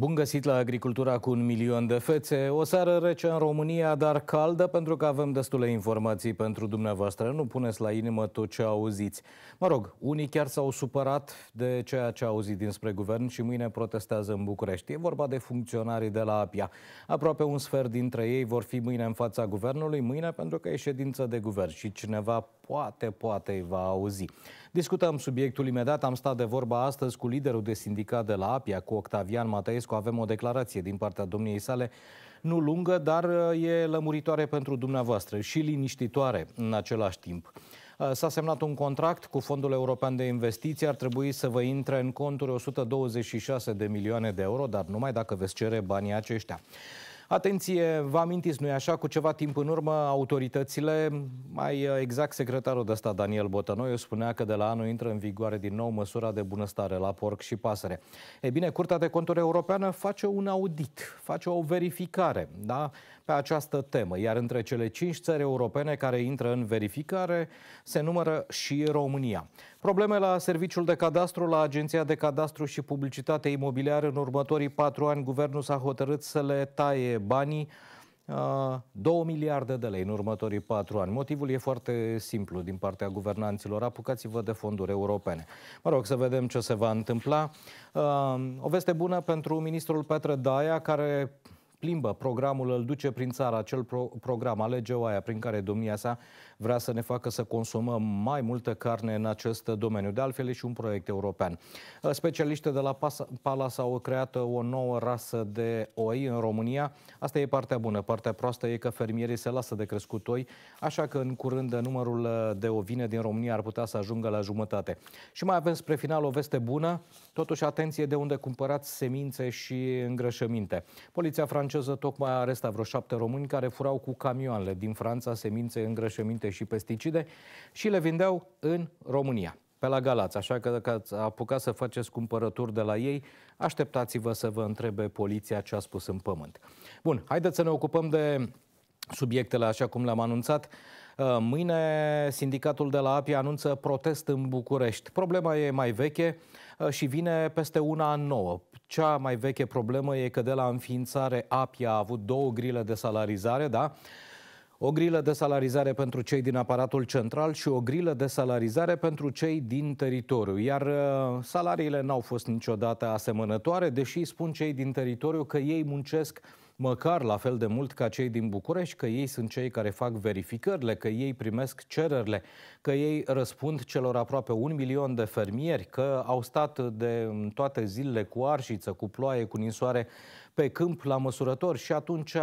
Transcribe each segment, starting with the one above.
Bun găsit la Agricultura cu un milion de fețe. O seară rece în România, dar caldă pentru că avem destule informații pentru dumneavoastră. Nu puneți la inimă tot ce auziți. Mă rog, unii chiar s-au supărat de ceea ce au auzit dinspre guvern și mâine protestează în București. E vorba de funcționarii de la APIA. Aproape un sfert dintre ei vor fi mâine în fața guvernului, mâine pentru că e ședință de guvern și cineva poate, poate îi va auzi. Discutăm subiectul imediat. Am stat de vorba astăzi cu liderul de sindicat de la APIA, cu Octavian Mateescu. Avem o declarație din partea domniei sale, nu lungă, dar uh, e lămuritoare pentru dumneavoastră și liniștitoare în același timp. Uh, s-a semnat un contract cu Fondul European de Investiții, ar trebui să vă intre în conturi 126 de milioane de euro, dar numai dacă veți cere banii aceștia. Atenție, vă amintiți, nu-i așa? Cu ceva timp în urmă, autoritățile, mai uh, exact secretarul de stat Daniel Botănoiu, spunea că de la anul intră în vigoare din nou măsura de bunăstare la porc și pasăre. E bine, Curtea de Conturi Europeană face un audit, face o verificare, da? pe această temă, iar între cele cinci țări europene care intră în verificare se numără și România. Probleme la Serviciul de Cadastru, la Agenția de Cadastru și Publicitate Imobiliară în următorii patru ani, guvernul s-a hotărât să le taie banii 2 uh, miliarde de lei în următorii patru ani. Motivul e foarte simplu din partea guvernanților. Apucați-vă de fonduri europene. Mă rog să vedem ce se va întâmpla. Uh, o veste bună pentru ministrul Petre Daia, care plimbă programul, îl duce prin țara acel pro- program, alege oaia prin care domnia sa vrea să ne facă să consumăm mai multă carne în acest domeniu. De altfel e și un proiect european. Specialiștii de la Palas au creat o nouă rasă de oi în România. Asta e partea bună. Partea proastă e că fermierii se lasă de crescut oi, așa că în curând numărul de ovine din România ar putea să ajungă la jumătate. Și mai avem spre final o veste bună, totuși atenție de unde cumpărați semințe și îngrășăminte. Poliția franceză tocmai a arestat vreo șapte români care furau cu camioanele din Franța semințe, îngrășăminte și pesticide și le vindeau în România, pe la Galați. Așa că dacă ați apucat să faceți cumpărături de la ei, așteptați-vă să vă întrebe poliția ce a spus în pământ. Bun, haideți să ne ocupăm de subiectele așa cum le-am anunțat. Uh, mâine sindicatul de la API anunță protest în București. Problema e mai veche uh, și vine peste una nouă. Cea mai veche problemă e că de la înființare API a avut două grile de salarizare, da? o grilă de salarizare pentru cei din aparatul central și o grilă de salarizare pentru cei din teritoriu. Iar uh, salariile n-au fost niciodată asemănătoare, deși spun cei din teritoriu că ei muncesc măcar la fel de mult ca cei din București, că ei sunt cei care fac verificările, că ei primesc cererile, că ei răspund celor aproape un milion de fermieri, că au stat de toate zilele cu arșiță, cu ploaie, cu ninsoare pe câmp la măsurător și atunci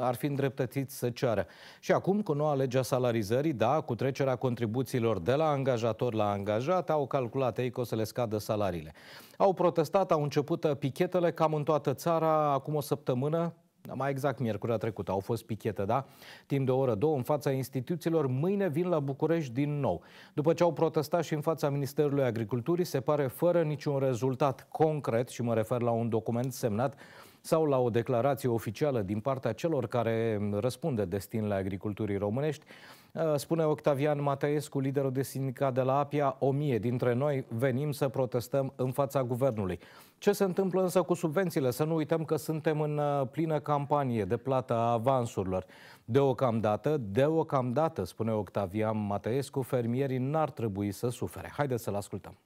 ar fi îndreptățiți să ceară. Și acum, cu noua legea salarizării, da, cu trecerea contribuțiilor de la angajator la angajat, au calculat ei că o să le scadă salariile. Au protestat, au început pichetele cam în toată țara acum o săptămână, da, mai exact miercurea trecută, au fost pichete, da? Timp de o oră, două în fața instituțiilor, mâine vin la București din nou. După ce au protestat și în fața Ministerului Agriculturii, se pare fără niciun rezultat concret, și mă refer la un document semnat sau la o declarație oficială din partea celor care răspunde destinele agriculturii românești, Eh, spune Octavian Mateescu, liderul de sindicat de la APIA, o mie dintre noi venim să protestăm în fața guvernului. Ce se întâmplă însă cu subvențiile? Să nu uităm că suntem în eh, plină campanie de plată a avansurilor. Deocamdată, deocamdată, spune Octavian Mateescu, fermierii n-ar trebui să sufere. Haideți să-l ascultăm.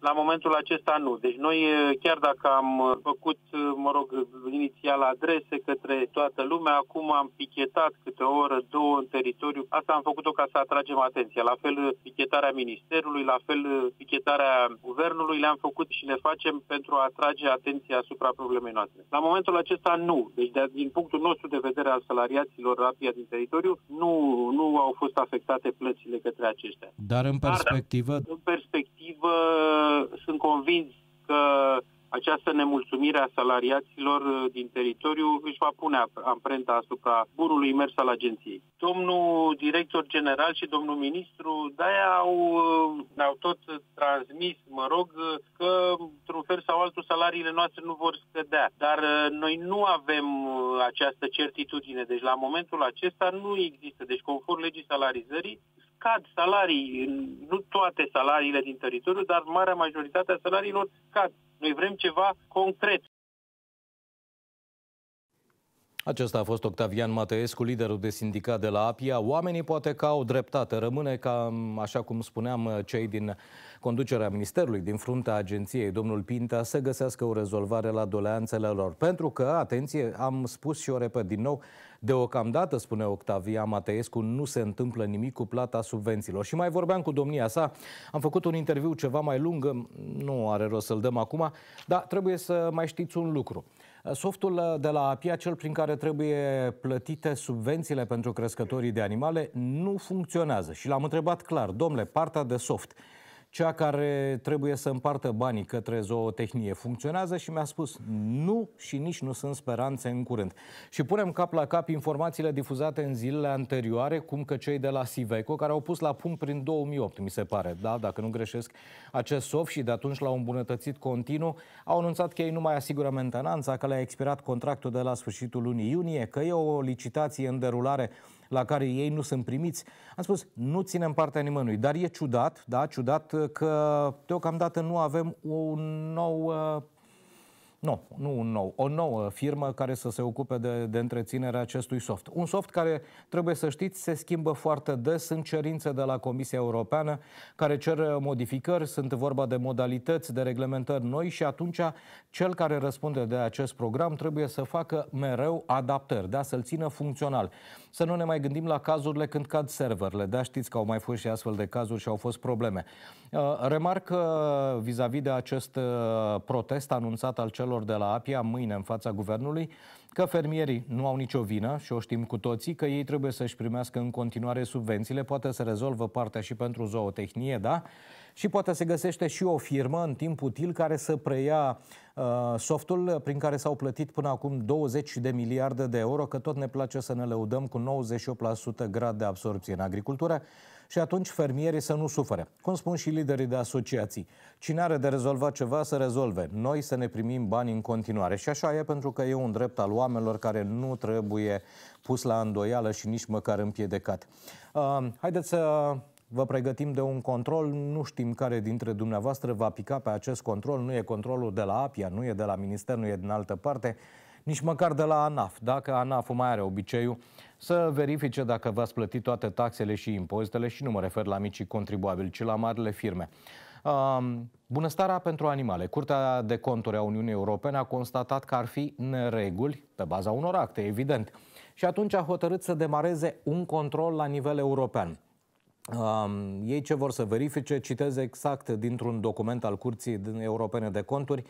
La momentul acesta nu. Deci noi, chiar dacă am făcut, mă rog, inițial adrese către toată lumea, acum am pichetat câte o oră, două în teritoriu. Asta am făcut-o ca să atragem atenția. La fel pichetarea Ministerului, la fel pichetarea Guvernului le-am făcut și le facem pentru a atrage atenția asupra problemei noastre. La momentul acesta nu. Deci de, din punctul nostru de vedere al salariaților rapia din teritoriu, nu, nu au fost afectate plățile către aceștia. Dar în perspectivă? Dar, în perspectivă sunt convins că această nemulțumire a salariaților uh, din teritoriu își va pune amprenta asupra bunului mers al agenției. Domnul director general și domnul ministru de-aia au, uh, au tot transmis, mă rog, uh, că într-un fel sau altul salariile noastre nu vor scădea. Dar noi nu avem această certitudine. Deci la momentul acesta nu există. Deci conform legii salarizării, Cad salarii, nu toate salariile din teritoriu, dar marea majoritate a salariilor cad. Noi vrem ceva concret. Acesta a fost Octavian Mateescu, liderul de sindicat de la APIA. Oamenii poate că au dreptate. Rămâne ca, așa cum spuneam, cei din Conducerea Ministerului din fruntea agenției, domnul Pinta, să găsească o rezolvare la doleanțele lor. Pentru că, atenție, am spus și o repet din nou, Deocamdată, spune Octavia Mateescu, nu se întâmplă nimic cu plata subvențiilor. Și mai vorbeam cu domnia sa, am făcut un interviu ceva mai lung, nu are rost să-l dăm acum, dar trebuie să mai știți un lucru. Softul de la API, cel prin care trebuie plătite subvențiile pentru crescătorii de animale, nu funcționează. Și l-am întrebat clar, domnule, partea de soft, cea care trebuie să împartă banii către zootehnie, funcționează și mi-a spus nu și nici nu sunt speranțe în curând. Și punem cap la cap informațiile difuzate în zilele anterioare, cum că cei de la Siveco, care au pus la punct prin 2008, mi se pare, da, dacă nu greșesc, acest soft și de atunci l-au îmbunătățit continuu, au anunțat că ei nu mai asigură mentenanța, că le-a expirat contractul de la sfârșitul lunii iunie, că e o licitație în derulare la care ei nu sunt primiți. Am spus, nu ținem partea nimănui, dar e ciudat, da, ciudat că deocamdată nu avem un nou uh, nu, nu un nou. O nouă firmă care să se ocupe de, de întreținerea acestui soft. Un soft care, trebuie să știți, se schimbă foarte des. Sunt cerințe de la Comisia Europeană care cer modificări, sunt vorba de modalități, de reglementări noi și atunci cel care răspunde de acest program trebuie să facă mereu adaptări, da? să-l țină funcțional. Să nu ne mai gândim la cazurile când cad serverele, da? Știți că au mai fost și astfel de cazuri și au fost probleme. Uh, remarc uh, vis-a-vis de acest uh, protest anunțat al celor celor de la APIA mâine în fața guvernului că fermierii nu au nicio vină și o știm cu toții, că ei trebuie să-și primească în continuare subvențiile, poate să rezolvă partea și pentru zootehnie, da? Și poate se găsește și o firmă în timp util care să preia uh, softul prin care s-au plătit până acum 20 de miliarde de euro, că tot ne place să ne lăudăm cu 98% grad de absorpție în agricultură și atunci fermierii să nu sufere. Cum spun și liderii de asociații, cine are de rezolvat ceva să rezolve, noi să ne primim bani în continuare. Și așa e pentru că e un drept al oamenilor care nu trebuie pus la îndoială și nici măcar împiedecat. Uh, haideți să vă pregătim de un control, nu știm care dintre dumneavoastră va pica pe acest control, nu e controlul de la APIA, nu e de la minister, nu e din altă parte, nici măcar de la ANAF, dacă ANAF-ul mai are obiceiul să verifice dacă v-ați plătit toate taxele și impozitele și nu mă refer la micii contribuabili, ci la marile firme. Bunăstarea pentru animale. Curtea de conturi a Uniunii Europene a constatat că ar fi nereguli pe baza unor acte, evident. Și atunci a hotărât să demareze un control la nivel european. Um, ei ce vor să verifice, citez exact dintr-un document al Curții Europene de Conturi, uh,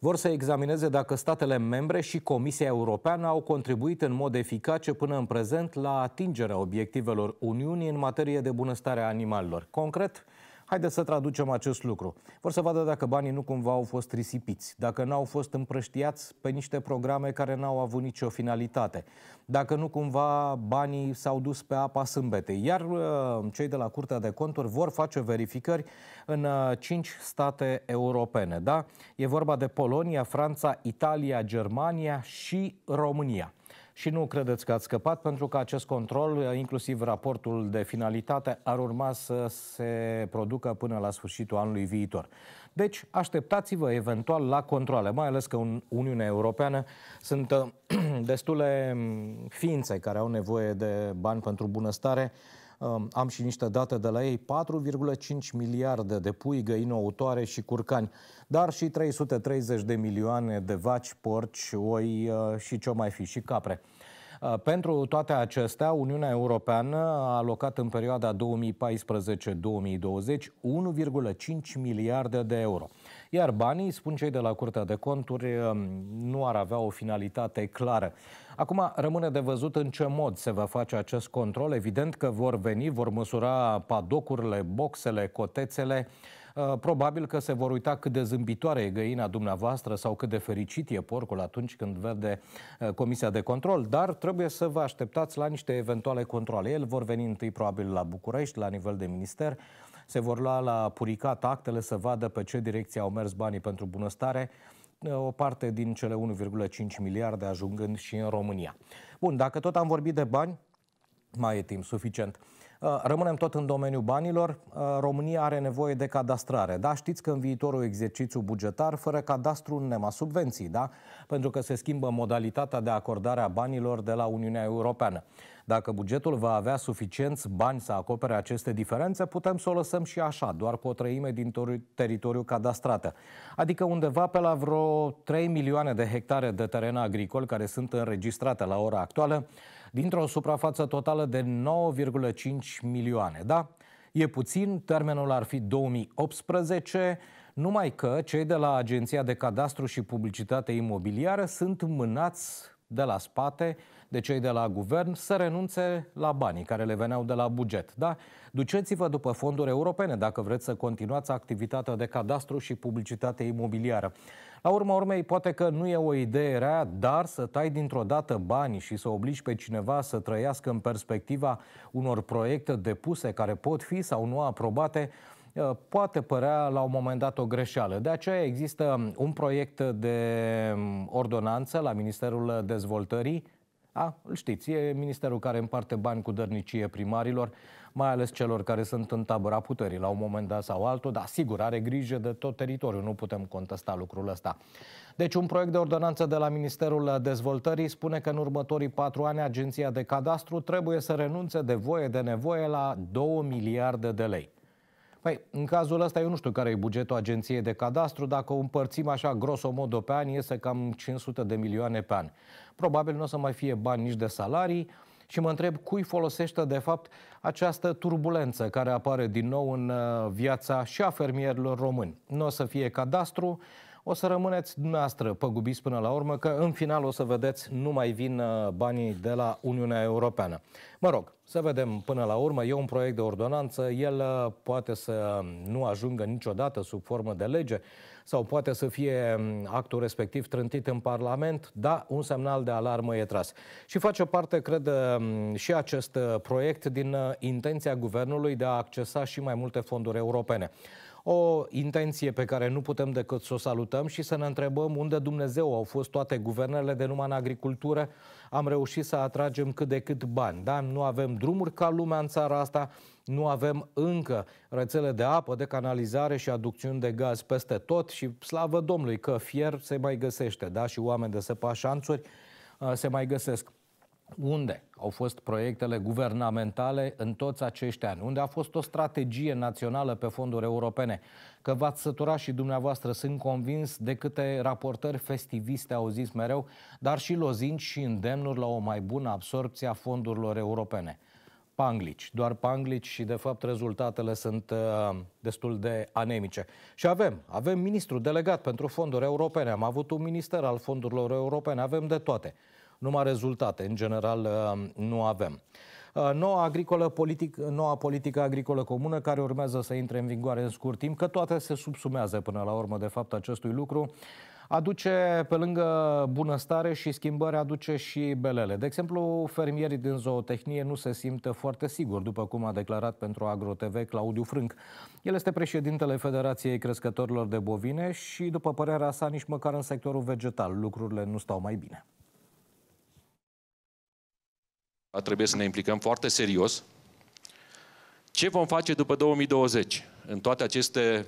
vor să examineze dacă statele membre și Comisia Europeană au contribuit în mod eficace până în prezent la atingerea obiectivelor Uniunii în materie de bunăstare a animalelor. Concret, Haideți să traducem acest lucru. Vor să vadă dacă banii nu cumva au fost risipiți, dacă nu au fost împrăștiați pe niște programe care n-au avut nicio finalitate, dacă nu cumva banii s-au dus pe apa sâmbetei. Iar uh, cei de la Curtea de Conturi vor face verificări în uh, cinci state europene. Da? E vorba de Polonia, Franța, Italia, Germania și România și nu credeți că ați scăpat, pentru că acest control, inclusiv raportul de finalitate, ar urma să se producă până la sfârșitul anului viitor. Deci, așteptați-vă eventual la controle, mai ales că în Uniunea Europeană sunt eh, destule mm, ființe care au nevoie de bani pentru bunăstare, am și niște date de la ei, 4,5 miliarde de pui, găini autoare și curcani, dar și 330 de milioane de vaci, porci, oi uh, și ce mai fi, și capre. Uh, pentru toate acestea, Uniunea Europeană a alocat în perioada 2014-2020 1,5 miliarde de euro. Iar banii, spun cei de la Curtea de Conturi, um, nu ar avea o finalitate clară. Acum rămâne de văzut în ce mod se va face acest control. Evident că vor veni, vor măsura padocurile, boxele, cotețele. Uh, probabil că se vor uita cât de zâmbitoare e găina dumneavoastră sau cât de fericit e porcul atunci când vede uh, Comisia de Control, dar trebuie să vă așteptați la niște eventuale controle. Ele vor veni întâi probabil la București, la nivel de minister, se vor lua la puricat actele să vadă pe ce direcție au mers banii pentru bunăstare, o parte din cele 1,5 miliarde ajungând și în România. Bun, dacă tot am vorbit de bani, mai e timp suficient. Uh, rămânem tot în domeniul banilor. Uh, România are nevoie de cadastrare. Da, știți că în viitorul exercițiu bugetar, fără cadastru, nema subvenții, da? Pentru că se schimbă modalitatea de acordare a banilor de la Uniunea Europeană. Dacă bugetul va avea suficienți bani să acopere aceste diferențe, putem să o lăsăm și așa, doar cu o treime din teritoriul cadastrată. Adică undeva pe la vreo 3 milioane de hectare de teren agricol care sunt înregistrate la ora actuală, dintr-o suprafață totală de 9,5 milioane. Da, e puțin, termenul ar fi 2018, numai că cei de la Agenția de Cadastru și Publicitate Imobiliară sunt mânați de la spate de cei de la guvern să renunțe la banii care le veneau de la buget. Da? Duceți-vă după fonduri europene dacă vreți să continuați activitatea de cadastru și publicitate imobiliară. La urma urmei, poate că nu e o idee rea, dar să tai dintr-o dată banii și să obligi pe cineva să trăiască în perspectiva unor proiecte depuse care pot fi sau nu aprobate, ă, poate părea la un moment dat o greșeală. De aceea există un proiect de mm, ordonanță la Ministerul Dezvoltării a, îl știți, e ministerul care împarte bani cu dărnicie primarilor, mai ales celor care sunt în tabăra puterii la un moment dat sau altul, dar sigur are grijă de tot teritoriul, nu putem contesta lucrul ăsta. Deci un proiect de ordonanță de la Ministerul Dezvoltării spune că în următorii patru ani Agenția de Cadastru trebuie să renunțe de voie de nevoie la 2 miliarde de lei. Păi, în cazul ăsta eu nu știu care e bugetul agenției de cadastru, dacă o împărțim așa grosomodo pe an, iese cam 500 de milioane pe an. Probabil nu o să mai fie bani nici de salarii, și mă întreb cui folosește de fapt această turbulență care apare din nou în uh, viața și a fermierilor români. Nu o să fie cadastru, o să rămâneți dumneavoastră păgubiți până la urmă, că în final o să vedeți, nu mai vin uh, banii de la Uniunea Europeană. Mă rog, să vedem până la urmă. E un proiect de ordonanță, el uh, poate să nu ajungă niciodată sub formă de lege sau poate să fie um, actul respectiv trântit în Parlament, da, un semnal de alarmă e tras. Și face parte, cred, uh, și acest proiect din intenția guvernului de a accesa și mai multe fonduri europene. O intenție pe care nu putem decât să o salutăm și să ne întrebăm unde Dumnezeu au fost toate guvernele de numai în agricultură. Am reușit să atragem cât de cât bani, da? Nu avem drumuri ca lumea în țara asta, nu avem încă rețele de apă, de canalizare și aducțiuni de gaz peste tot și slavă Domnului că fier se mai găsește, da? Și oameni de săpașanțuri uh, se mai găsesc unde au fost proiectele guvernamentale în toți acești ani, unde a fost o strategie națională pe fonduri europene, că v-ați sătura și dumneavoastră, sunt convins de câte raportări festiviste zis mereu, dar și lozinci și îndemnuri la o mai bună absorpție a fondurilor europene. Panglici, doar panglici și de fapt rezultatele sunt uh, destul de anemice. Și avem, avem ministru delegat pentru fonduri europene, am avut un minister al fondurilor europene, avem de toate numai rezultate, în general, uh, nu avem. Uh, noua, agricolă politic, noua politică agricolă comună care urmează să intre în vigoare în scurt timp, că toate se subsumează până la urmă de fapt acestui lucru, aduce pe lângă bunăstare și schimbări, aduce și belele. De exemplu, fermierii din zootehnie nu se simt foarte siguri, după cum a declarat pentru AgroTV Claudiu Frânc. El este președintele Federației Crescătorilor de Bovine și, după părerea sa, nici măcar în sectorul vegetal lucrurile nu stau mai bine. Trebuie să ne implicăm foarte serios. Ce vom face după 2020? În toate aceste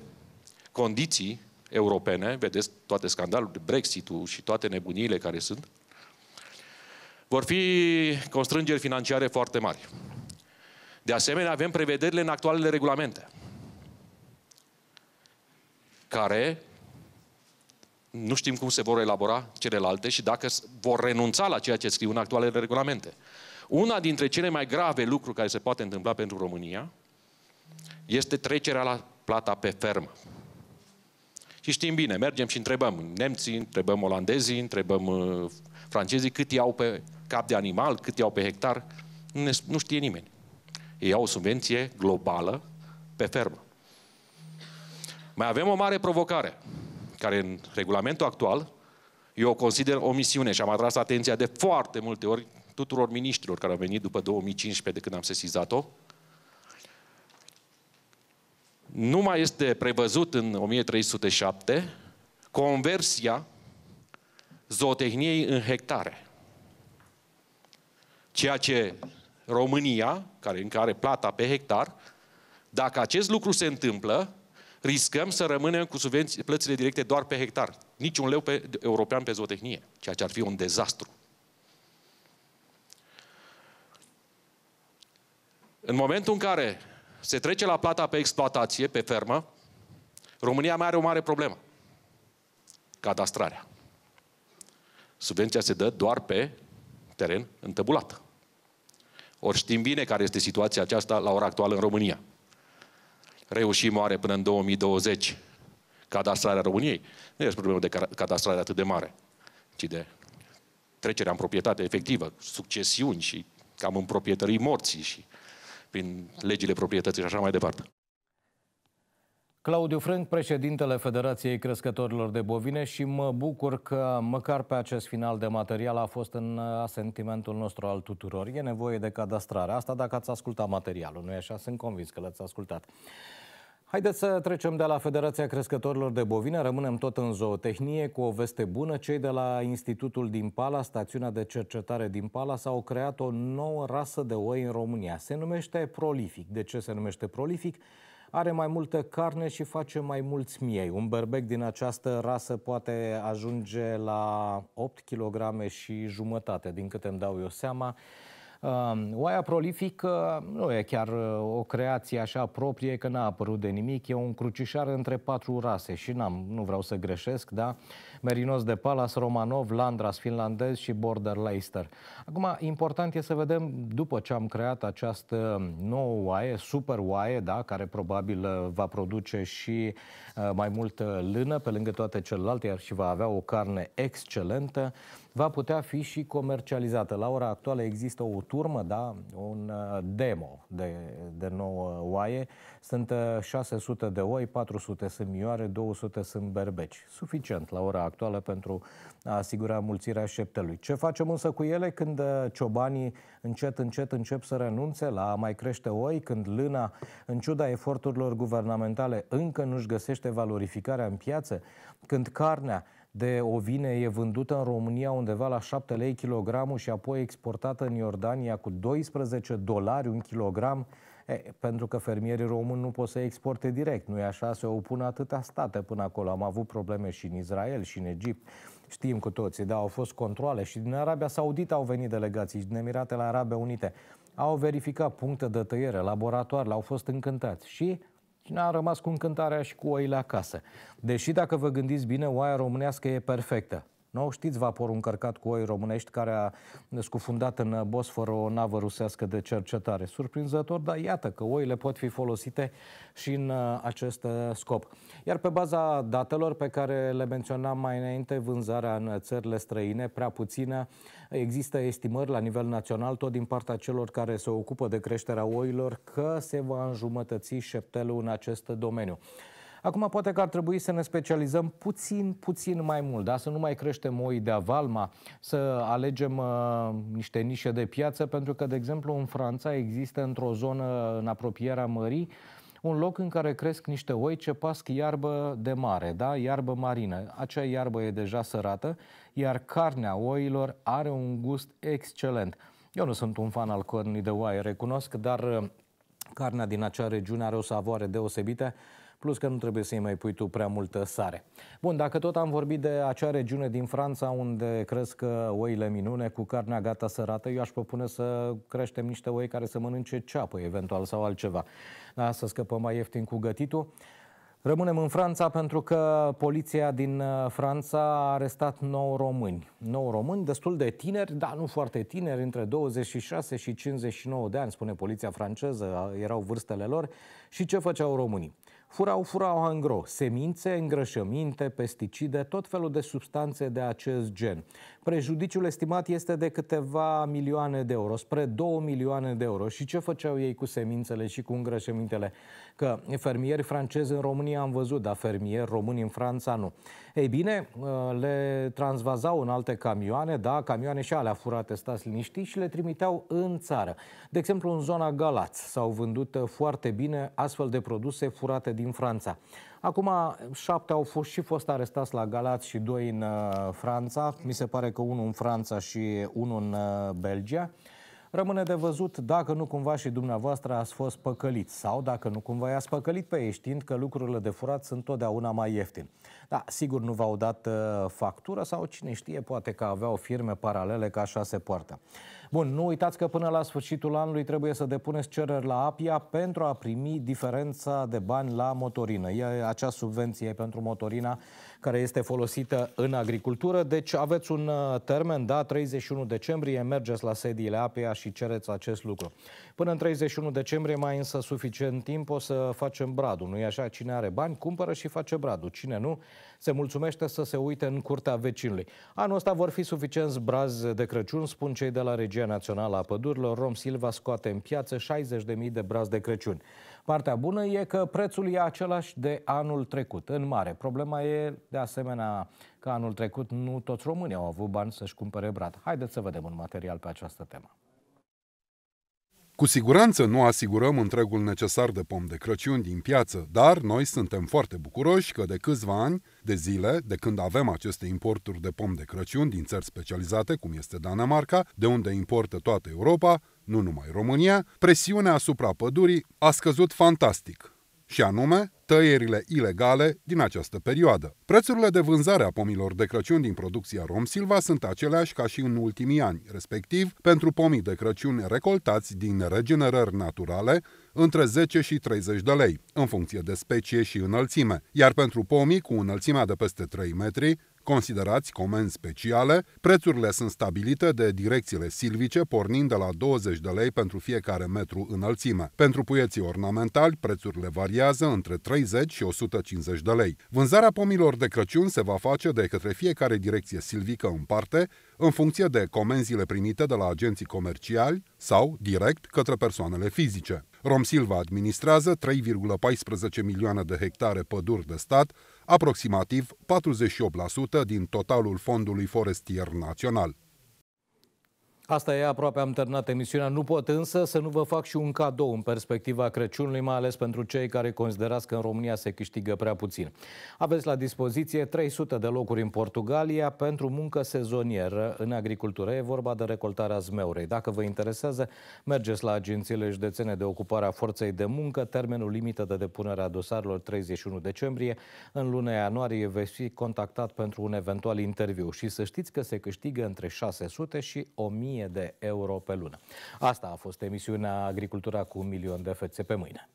condiții europene, vedeți toate scandalurile, Brexit-ul și toate nebuniile care sunt, vor fi constrângeri financiare foarte mari. De asemenea, avem prevederile în actualele regulamente, care nu știm cum se vor elabora celelalte și dacă vor renunța la ceea ce scriu în actualele regulamente. Una dintre cele mai grave lucruri care se poate întâmpla pentru România este trecerea la plata pe fermă. Și știm bine, mergem și întrebăm nemții, întrebăm olandezii, întrebăm uh, francezii cât iau pe cap de animal, cât iau pe hectar. Nu, ne, nu știe nimeni. Ei au o subvenție globală pe fermă. Mai avem o mare provocare, care în regulamentul actual, eu o consider o misiune și am atras atenția de foarte multe ori tuturor miniștrilor care au venit după 2015 de când am sesizat-o. Nu mai este prevăzut în 1307 conversia zootehniei în hectare. Ceea ce România, care încă are plata pe hectar, dacă acest lucru se întâmplă, riscăm să rămânem cu subvenții, plățile directe doar pe hectar. Niciun leu pe, european pe zootehnie, ceea ce ar fi un dezastru. În momentul în care se trece la plata pe exploatație, pe fermă, România mai are o mare problemă. Cadastrarea. Subvenția se dă doar pe teren întăbulat. Ori știm bine care este situația aceasta la ora actuală în România. Reușim oare până în 2020 cadastrarea României? Nu este problemă de cadastrare atât de mare, ci de trecerea în proprietate efectivă, succesiuni și cam în proprietării morții și prin legile proprietății și așa mai departe. Claudiu Frânc, președintele Federației Crescătorilor de Bovine și mă bucur că măcar pe acest final de material a fost în asentimentul nostru al tuturor. E nevoie de cadastrare. Asta dacă ați ascultat materialul, nu e așa? Sunt convins că l-ați ascultat. Haideți să trecem de la Federația Crescătorilor de Bovine, rămânem tot în zootehnie cu o veste bună. Cei de la Institutul din Pala, stațiunea de cercetare din Pala, s-au creat o nouă rasă de oi în România. Se numește prolific. De ce se numește prolific? Are mai multă carne și face mai mulți miei. Un berbec din această rasă poate ajunge la 8 kg și jumătate, din câte îmi dau eu seama. Um, oaia prolifică uh, nu e chiar uh, o creație așa proprie, că n-a apărut de nimic, e un crucișar între patru rase și n-am, nu vreau să greșesc, da? Merinos de Palas, Romanov, Landras finlandez și Border Leicester. Acum, important e să vedem, după ce am creat această nouă oaie, super oaie, da, care probabil uh, va produce și mai multă lână pe lângă toate celelalte, iar și va avea o carne excelentă, va putea fi și comercializată. La ora actuală există o turmă, da? un uh, demo de, de nouă oaie. Sunt 600 uh, de oi, 400 sunt mioare, 200 sunt berbeci. Suficient la ora actuală pentru a asigura mulțirea șeptelui. Ce facem însă cu ele când uh, ciobanii încet, încet încep să renunțe la a mai crește oi, când lâna, în ciuda eforturilor guvernamentale, încă nu-și găsește valorificarea în piață, când carnea de ovine e vândută în România undeva la 7 lei kilogramul și apoi exportată în Iordania cu 12 dolari un kilogram, e, pentru că fermierii români nu pot să exporte direct, nu e așa? Se opun atâtea state până acolo. Am avut probleme și în Israel, și în Egipt, știm cu toții, da, au fost controle și din Arabia Saudită au venit delegații și din Emiratele Arabe Unite. Au verificat puncte de tăiere, laboratoare, au fost încântați și și a rămas cu încântarea și cu oile acasă. Deși dacă vă gândiți bine, oaia românească e perfectă. Nu? Știți vaporul încărcat cu oi românești care a scufundat în Bosfor o navă rusească de cercetare. Surprinzător, dar iată că oile pot fi folosite și în uh, acest uh, scop. Iar pe baza datelor pe care le menționam mai înainte, vânzarea în țările străine prea puțină, există estimări la nivel național, tot din partea celor care se ocupă de creșterea oilor, că se va înjumătăți șeptelul în acest domeniu. Acum poate că ar trebui să ne specializăm puțin, puțin mai mult, da? să nu mai creștem oi de avalma, să alegem uh, niște nișe de piață, pentru că, de exemplu, în Franța există într-o zonă în apropierea mării un loc în care cresc niște oi ce pasc iarbă de mare, da? iarbă marină. Acea iarbă e deja sărată, iar carnea oilor are un gust excelent. Eu nu sunt un fan al cornii de oaie, recunosc, dar uh, carnea din acea regiune are o savoare deosebită plus că nu trebuie să-i mai pui tu prea multă sare. Bun, dacă tot am vorbit de acea regiune din Franța unde cresc uh, oile minune cu carnea gata sărată, eu aș propune să creștem niște oi care să mănânce ceapă eventual sau altceva. Da, să scăpăm mai ieftin cu gătitul. Rămânem în Franța pentru că poliția din uh, Franța a arestat 9 români. 9 români, destul de tineri, dar nu foarte tineri, între 26 și 59 de ani, spune poliția franceză, erau vârstele lor. Și ce făceau românii? Furau, furau angro, semințe, îngrășăminte, pesticide, tot felul de substanțe de acest gen. Prejudiciul estimat este de câteva milioane de euro, spre 2 milioane de euro. Și ce făceau ei cu semințele și cu îngrășămintele? Că fermieri francezi în România am văzut, dar fermieri români în Franța nu. Ei bine, ă, le transvazau în alte camioane, da, camioane și alea furate, stați liniștiți, și le trimiteau în țară. De exemplu, în zona Galați s-au vândut foarte bine astfel de produse furate din Franța. Acum, șapte au fost și fost arestați la Galați și doi în uh, Franța. Mi se pare că unul în Franța și unul în uh, Belgia. Rămâne de văzut dacă nu cumva și dumneavoastră ați fost păcălit sau dacă nu cumva i-ați păcălit pe ei știind că lucrurile de furat sunt totdeauna mai ieftine. Da, sigur nu v-au dat uh, factură sau cine știe, poate că aveau firme paralele ca așa se poartă. Bun, nu uitați că până la sfârșitul anului trebuie să depuneți cereri la APIA pentru a primi diferența de bani la motorină. E acea subvenție pentru motorina care este folosită în agricultură. Deci aveți un uh, termen, da, 31 decembrie, mergeți la sediile APEA și cereți acest lucru. Până în 31 decembrie mai însă suficient timp o să facem bradul, nu-i așa? Cine are bani, cumpără și face bradul. Cine nu, se mulțumește să se uite în curtea vecinului. Anul ăsta vor fi suficienți brazi de Crăciun, spun cei de la Regia Națională a Pădurilor. Rom Silva scoate în piață 60.000 de brazi de Crăciun. Partea bună e că prețul e același de anul trecut, în mare. Problema e, de asemenea, că anul trecut nu toți românii au avut bani să-și cumpere brad. Haideți să vedem un material pe această temă. Cu siguranță nu asigurăm întregul necesar de pom de Crăciun din piață, dar noi suntem foarte bucuroși că de câțiva ani, de zile, de când avem aceste importuri de pom de Crăciun din țări specializate, cum este Danemarca, de unde importă toată Europa, nu numai România, presiunea asupra pădurii a scăzut fantastic, și anume tăierile ilegale din această perioadă. Prețurile de vânzare a pomilor de Crăciun din producția Rom Silva sunt aceleași ca și în ultimii ani, respectiv pentru pomii de Crăciun recoltați din regenerări naturale între 10 și 30 de lei, în funcție de specie și înălțime, iar pentru pomii cu înălțimea de peste 3 metri, Considerați comenzi speciale, prețurile sunt stabilite de direcțiile silvice pornind de la 20 de lei pentru fiecare metru înălțime. Pentru puieții ornamentali, prețurile variază între 30 și 150 de lei. Vânzarea pomilor de Crăciun se va face de către fiecare direcție silvică în parte, în funcție de comenzile primite de la agenții comerciali sau direct către persoanele fizice. Romsilva administrează 3,14 milioane de hectare păduri de stat, aproximativ 48% din totalul fondului forestier național. Asta e aproape am terminat emisiunea. Nu pot însă să nu vă fac și un cadou în perspectiva Crăciunului, mai ales pentru cei care considerați că în România se câștigă prea puțin. Aveți la dispoziție 300 de locuri în Portugalia pentru muncă sezonieră în agricultură. E vorba de recoltarea zmeurei. Dacă vă interesează, mergeți la agențiile județene de ocupare a forței de muncă. Termenul limită de depunere a dosarelor 31 decembrie. În luna ianuarie veți fi contactat pentru un eventual interviu. Și să știți că se câștigă între 600 și 1000 1000 de euro pe lună. Asta a fost emisiunea Agricultura cu un milion de fețe pe mâine.